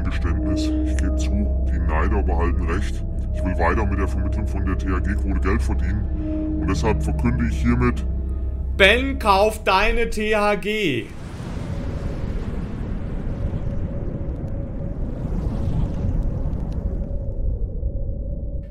mein Ich gebe zu, die Neider behalten recht. Ich will weiter mit der Vermittlung von der THG-Quote Geld verdienen und deshalb verkünde ich hiermit. Ben kauft deine THG!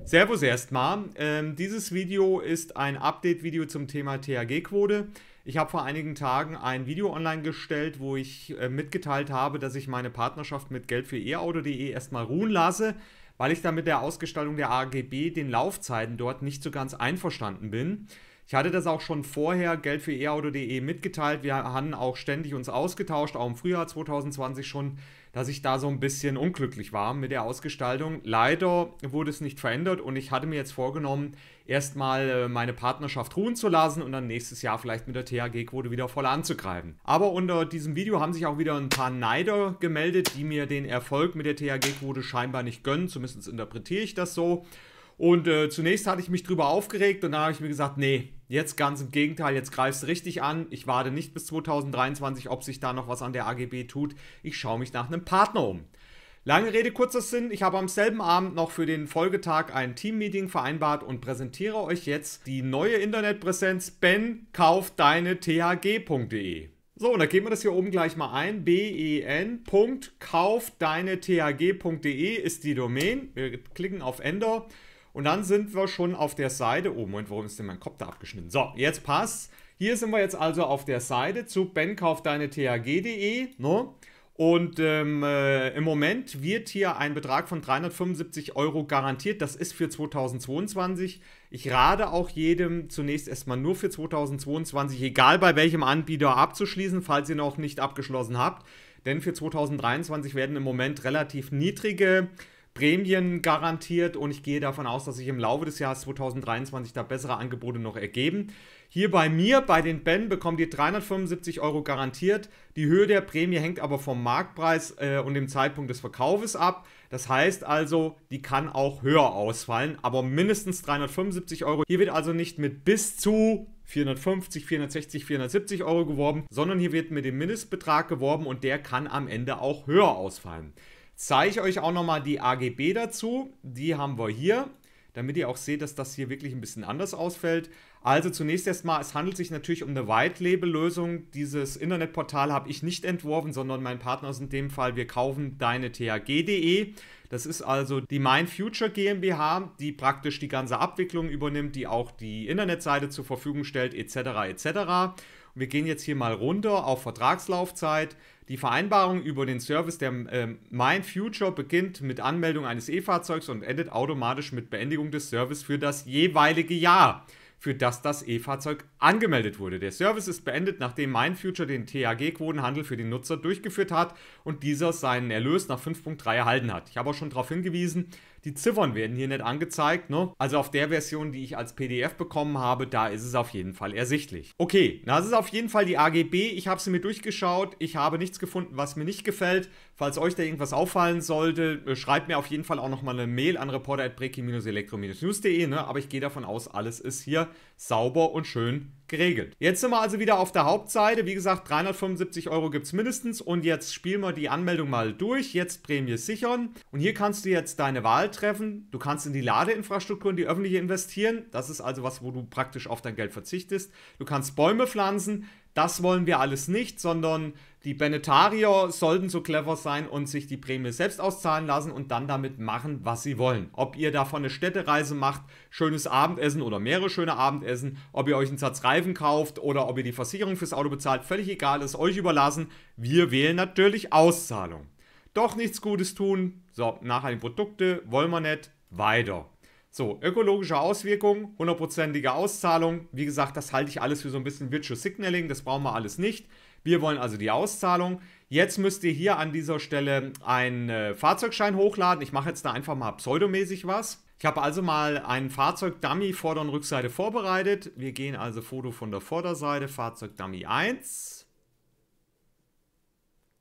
Servus erstmal. Ähm, dieses Video ist ein Update-Video zum Thema THG-Quote. Ich habe vor einigen Tagen ein Video online gestellt, wo ich äh, mitgeteilt habe, dass ich meine Partnerschaft mit Geld für eAuto.de erstmal ruhen lasse, weil ich da mit der Ausgestaltung der AGB den Laufzeiten dort nicht so ganz einverstanden bin. Ich hatte das auch schon vorher Geld für eauto.de mitgeteilt. Wir haben auch ständig uns ausgetauscht, auch im Frühjahr 2020 schon, dass ich da so ein bisschen unglücklich war mit der Ausgestaltung. Leider wurde es nicht verändert und ich hatte mir jetzt vorgenommen, erstmal äh, meine Partnerschaft ruhen zu lassen und dann nächstes Jahr vielleicht mit der THG-Quote wieder voll anzugreifen. Aber unter diesem Video haben sich auch wieder ein paar Neider gemeldet, die mir den Erfolg mit der THG-Quote scheinbar nicht gönnen. Zumindest interpretiere ich das so. Und äh, zunächst hatte ich mich drüber aufgeregt und dann habe ich mir gesagt, nee, jetzt ganz im Gegenteil, jetzt greifst du richtig an. Ich warte nicht bis 2023, ob sich da noch was an der AGB tut. Ich schaue mich nach einem Partner um. Lange Rede, kurzer Sinn. Ich habe am selben Abend noch für den Folgetag ein Teammeeting vereinbart und präsentiere euch jetzt die neue Internetpräsenz Ben kauft deine thg.de. So, und da geben wir das hier oben gleich mal ein. ben.kaufdeinethg.de ist die Domain. Wir klicken auf Enter. Und dann sind wir schon auf der Seite. Oh, Moment, warum ist denn mein Kopf da abgeschnitten? So, jetzt passt. Hier sind wir jetzt also auf der Seite zu benkaufdeineTHG.de. Ne? Und ähm, äh, im Moment wird hier ein Betrag von 375 Euro garantiert. Das ist für 2022. Ich rate auch jedem zunächst erstmal nur für 2022, egal bei welchem Anbieter, abzuschließen, falls ihr noch nicht abgeschlossen habt. Denn für 2023 werden im Moment relativ niedrige Prämien garantiert und ich gehe davon aus, dass sich im Laufe des Jahres 2023 da bessere Angebote noch ergeben. Hier bei mir, bei den Ben, bekommt ihr 375 Euro garantiert. Die Höhe der Prämie hängt aber vom Marktpreis äh, und dem Zeitpunkt des Verkaufes ab. Das heißt also, die kann auch höher ausfallen, aber mindestens 375 Euro. Hier wird also nicht mit bis zu 450, 460, 470 Euro geworben, sondern hier wird mit dem Mindestbetrag geworben und der kann am Ende auch höher ausfallen zeige ich euch auch nochmal die AGB dazu. Die haben wir hier, damit ihr auch seht, dass das hier wirklich ein bisschen anders ausfällt. Also zunächst erstmal, es handelt sich natürlich um eine White-Label-Lösung. Dieses Internetportal habe ich nicht entworfen, sondern mein Partner ist in dem Fall wir kaufen deine THG.de. Das ist also die Mein Future GmbH, die praktisch die ganze Abwicklung übernimmt, die auch die Internetseite zur Verfügung stellt, etc. etc. wir gehen jetzt hier mal runter auf Vertragslaufzeit. Die Vereinbarung über den Service der äh, Mein Future beginnt mit Anmeldung eines E-Fahrzeugs und endet automatisch mit Beendigung des Service für das jeweilige Jahr, für das das E-Fahrzeug angemeldet wurde. Der Service ist beendet, nachdem Mein Future den tag quotenhandel für den Nutzer durchgeführt hat und dieser seinen Erlös nach 5.3 erhalten hat. Ich habe auch schon darauf hingewiesen, die Ziffern werden hier nicht angezeigt, ne? Also auf der Version, die ich als PDF bekommen habe, da ist es auf jeden Fall ersichtlich. Okay, das ist auf jeden Fall die AGB. Ich habe sie mir durchgeschaut. Ich habe nichts gefunden, was mir nicht gefällt. Falls euch da irgendwas auffallen sollte, äh, schreibt mir auf jeden Fall auch nochmal eine Mail an reporter.breki-elektro-news.de, ne? aber ich gehe davon aus, alles ist hier sauber und schön geregelt. Jetzt sind wir also wieder auf der Hauptseite. Wie gesagt, 375 Euro gibt es mindestens und jetzt spielen wir die Anmeldung mal durch. Jetzt Prämie sichern und hier kannst du jetzt deine Wahl treffen. Du kannst in die Ladeinfrastruktur, in die öffentliche investieren. Das ist also was, wo du praktisch auf dein Geld verzichtest. Du kannst Bäume pflanzen. Das wollen wir alles nicht, sondern die Benetarier sollten so clever sein und sich die Prämie selbst auszahlen lassen und dann damit machen, was sie wollen. Ob ihr davon eine Städtereise macht, schönes Abendessen oder mehrere schöne Abendessen, ob ihr euch einen Satz Reifen kauft oder ob ihr die Versicherung fürs Auto bezahlt, völlig egal, ist euch überlassen. Wir wählen natürlich Auszahlung. Doch nichts Gutes tun, so, nachhaltige Produkte wollen wir nicht, weiter. So, ökologische Auswirkungen, hundertprozentige Auszahlung. Wie gesagt, das halte ich alles für so ein bisschen Virtual Signaling, das brauchen wir alles nicht. Wir wollen also die Auszahlung. Jetzt müsst ihr hier an dieser Stelle einen äh, Fahrzeugschein hochladen. Ich mache jetzt da einfach mal pseudomäßig was. Ich habe also mal einen Fahrzeugdummy Vorder- und Rückseite vorbereitet. Wir gehen also Foto von der Vorderseite, Fahrzeugdummy 1.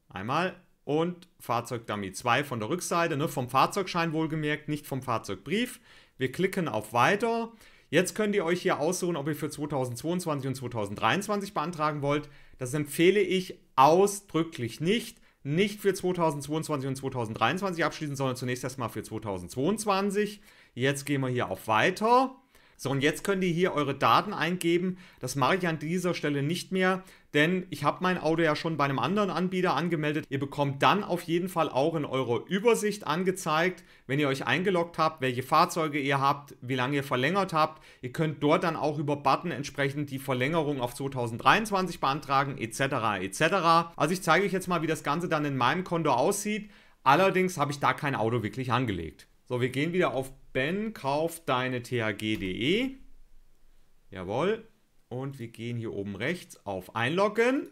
Einmal und Fahrzeugdummy 2 von der Rückseite, ne, vom Fahrzeugschein wohlgemerkt, nicht vom Fahrzeugbrief. Wir klicken auf Weiter. Jetzt könnt ihr euch hier aussuchen, ob ihr für 2022 und 2023 beantragen wollt. Das empfehle ich ausdrücklich nicht. Nicht für 2022 und 2023 abschließen, sondern zunächst erstmal für 2022. Jetzt gehen wir hier auf Weiter. So, und jetzt könnt ihr hier eure Daten eingeben. Das mache ich an dieser Stelle nicht mehr, denn ich habe mein Auto ja schon bei einem anderen Anbieter angemeldet. Ihr bekommt dann auf jeden Fall auch in eurer Übersicht angezeigt, wenn ihr euch eingeloggt habt, welche Fahrzeuge ihr habt, wie lange ihr verlängert habt. Ihr könnt dort dann auch über Button entsprechend die Verlängerung auf 2023 beantragen, etc. etc. Also ich zeige euch jetzt mal, wie das Ganze dann in meinem Konto aussieht. Allerdings habe ich da kein Auto wirklich angelegt. So, wir gehen wieder auf Ben kauft deine THG.de. Jawohl. Und wir gehen hier oben rechts auf Einloggen.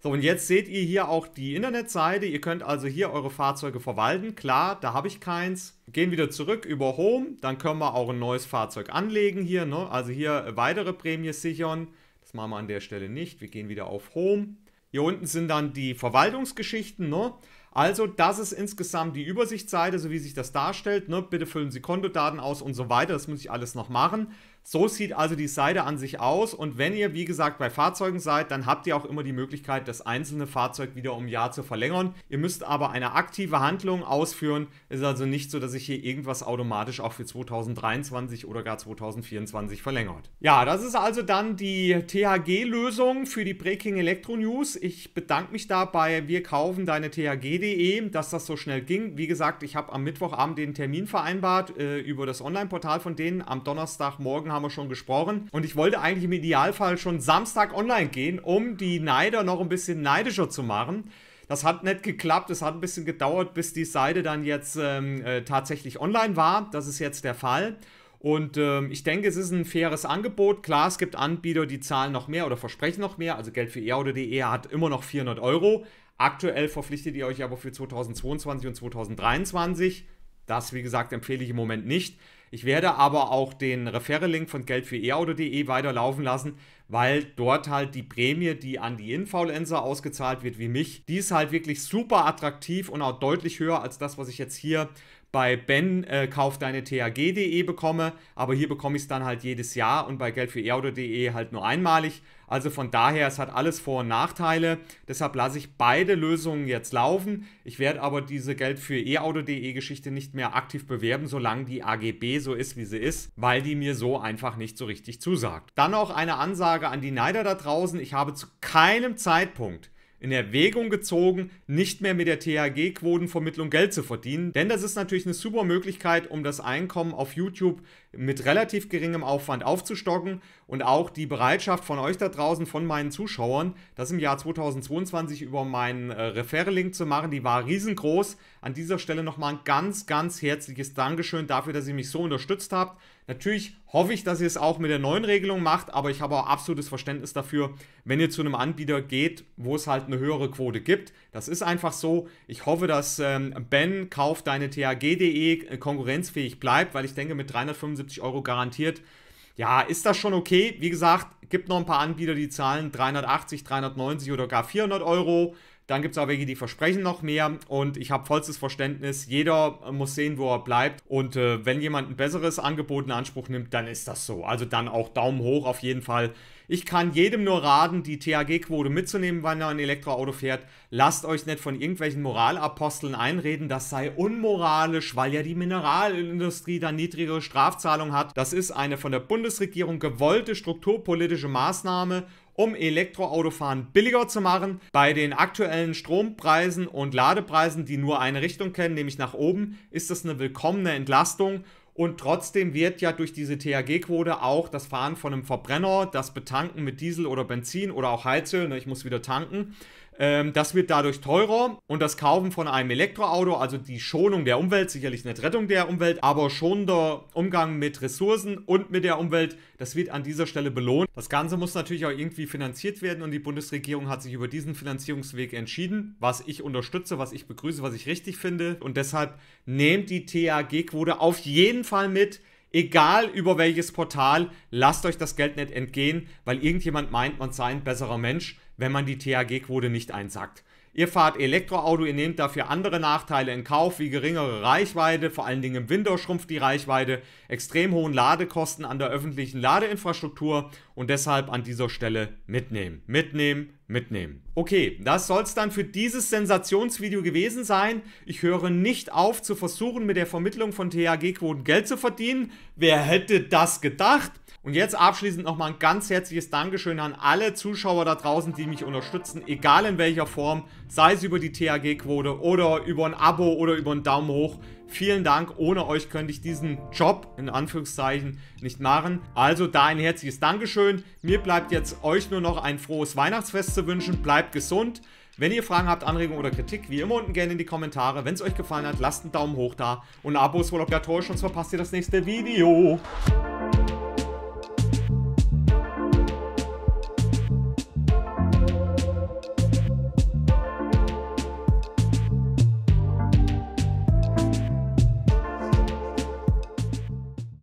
So, und jetzt seht ihr hier auch die Internetseite. Ihr könnt also hier eure Fahrzeuge verwalten. Klar, da habe ich keins. Gehen wieder zurück über Home. Dann können wir auch ein neues Fahrzeug anlegen hier. Ne? Also hier weitere Prämie sichern. Das machen wir an der Stelle nicht. Wir gehen wieder auf Home. Hier unten sind dann die Verwaltungsgeschichten. Ne? Also, das ist insgesamt die Übersichtsseite, so wie sich das darstellt. Ne? Bitte füllen Sie Kontodaten aus und so weiter. Das muss ich alles noch machen. So sieht also die Seite an sich aus und wenn ihr wie gesagt bei Fahrzeugen seid, dann habt ihr auch immer die Möglichkeit, das einzelne Fahrzeug wieder um ein Jahr zu verlängern. Ihr müsst aber eine aktive Handlung ausführen. Es ist also nicht so, dass sich hier irgendwas automatisch auch für 2023 oder gar 2024 verlängert. Ja, das ist also dann die THG-Lösung für die Breaking Electro News. Ich bedanke mich da bei wirkaufendeinethg.de, dass das so schnell ging. Wie gesagt, ich habe am Mittwochabend den Termin vereinbart äh, über das Online-Portal von denen. Am Donnerstagmorgen Monaten haben wir schon gesprochen. Und ich wollte eigentlich im Idealfall schon Samstag online gehen, um die Neider noch ein bisschen neidischer zu machen. Das hat nicht geklappt. Es hat ein bisschen gedauert, bis die Seite dann jetzt ähm, äh, tatsächlich online war. Das ist jetzt der Fall. Und ähm, ich denke, es ist ein faires Angebot. Klar, es gibt Anbieter, die zahlen noch mehr oder versprechen noch mehr. Also Geld für eAuto.de hat immer noch 400 Euro. Aktuell verpflichtet ihr euch aber für 2022 und 2023 das, wie gesagt, empfehle ich im Moment nicht. Ich werde aber auch den Referre-Link von Geld für E-Auto.de weiterlaufen lassen, weil dort halt die Prämie, die an die Influencer ausgezahlt wird, wie mich, die ist halt wirklich super attraktiv und auch deutlich höher als das, was ich jetzt hier bei Ben äh, kauf deine THG.de bekomme. Aber hier bekomme ich es dann halt jedes Jahr und bei Geld für E-Auto.de halt nur einmalig. Also von daher, es hat alles Vor- und Nachteile. Deshalb lasse ich beide Lösungen jetzt laufen. Ich werde aber diese Geld für e-auto.de Geschichte nicht mehr aktiv bewerben, solange die AGB so ist, wie sie ist, weil die mir so einfach nicht so richtig zusagt. Dann noch eine Ansage an die Neider da draußen. Ich habe zu keinem Zeitpunkt in Erwägung gezogen, nicht mehr mit der THG-Quotenvermittlung Geld zu verdienen. Denn das ist natürlich eine super Möglichkeit, um das Einkommen auf YouTube mit relativ geringem Aufwand aufzustocken und auch die Bereitschaft von euch da draußen, von meinen Zuschauern, das im Jahr 2022 über meinen äh, Referral-Link zu machen, die war riesengroß. An dieser Stelle nochmal ein ganz, ganz herzliches Dankeschön dafür, dass ihr mich so unterstützt habt. Natürlich hoffe ich, dass ihr es auch mit der neuen Regelung macht, aber ich habe auch absolutes Verständnis dafür, wenn ihr zu einem Anbieter geht, wo es halt eine höhere Quote gibt. Das ist einfach so. Ich hoffe, dass ähm, Ben kauft deine THG.de äh, konkurrenzfähig bleibt, weil ich denke, mit 375 Euro garantiert ja, ist das schon okay? Wie gesagt, gibt noch ein paar Anbieter, die zahlen 380, 390 oder gar 400 Euro. Dann gibt es auch welche, die versprechen noch mehr. Und ich habe vollstes Verständnis. Jeder muss sehen, wo er bleibt. Und äh, wenn jemand ein besseres Angebot in Anspruch nimmt, dann ist das so. Also dann auch Daumen hoch auf jeden Fall. Ich kann jedem nur raten, die THG-Quote mitzunehmen, wenn er ein Elektroauto fährt. Lasst euch nicht von irgendwelchen Moralaposteln einreden, das sei unmoralisch, weil ja die Mineralindustrie dann niedrigere Strafzahlungen hat. Das ist eine von der Bundesregierung gewollte strukturpolitische Maßnahme, um Elektroautofahren billiger zu machen. Bei den aktuellen Strompreisen und Ladepreisen, die nur eine Richtung kennen, nämlich nach oben, ist das eine willkommene Entlastung und trotzdem wird ja durch diese THG-Quote auch das Fahren von einem Verbrenner, das Betanken mit Diesel oder Benzin oder auch Heizöl, ne, ich muss wieder tanken, ähm, das wird dadurch teurer und das Kaufen von einem Elektroauto, also die Schonung der Umwelt, sicherlich nicht Rettung der Umwelt, aber schonender Umgang mit Ressourcen und mit der Umwelt, das wird an dieser Stelle belohnt. Das Ganze muss natürlich auch irgendwie finanziert werden und die Bundesregierung hat sich über diesen Finanzierungsweg entschieden, was ich unterstütze, was ich begrüße, was ich richtig finde und deshalb nehmt die tag quote auf jeden Fall mit. Egal über welches Portal, lasst euch das Geld nicht entgehen, weil irgendjemand meint, man sei ein besserer Mensch wenn man die THG-Quote nicht einsackt. Ihr fahrt Elektroauto, ihr nehmt dafür andere Nachteile in Kauf, wie geringere Reichweite, vor allen Dingen im Winter schrumpft die Reichweite, extrem hohen Ladekosten an der öffentlichen Ladeinfrastruktur und deshalb an dieser Stelle mitnehmen, mitnehmen, mitnehmen. Okay, das soll es dann für dieses Sensationsvideo gewesen sein. Ich höre nicht auf zu versuchen, mit der Vermittlung von THG-Quoten Geld zu verdienen. Wer hätte das gedacht? Und jetzt abschließend nochmal ein ganz herzliches Dankeschön an alle Zuschauer da draußen, die mich unterstützen, egal in welcher Form, sei es über die THG-Quote oder über ein Abo oder über einen Daumen hoch. Vielen Dank, ohne euch könnte ich diesen Job in Anführungszeichen nicht machen. Also da ein herzliches Dankeschön. Mir bleibt jetzt euch nur noch ein frohes Weihnachtsfest zu wünschen. Bleibt gesund. Wenn ihr Fragen habt, Anregungen oder Kritik, wie immer unten gerne in die Kommentare. Wenn es euch gefallen hat, lasst einen Daumen hoch da und ein Abo ist wohl obligatorisch, sonst verpasst ihr das nächste Video.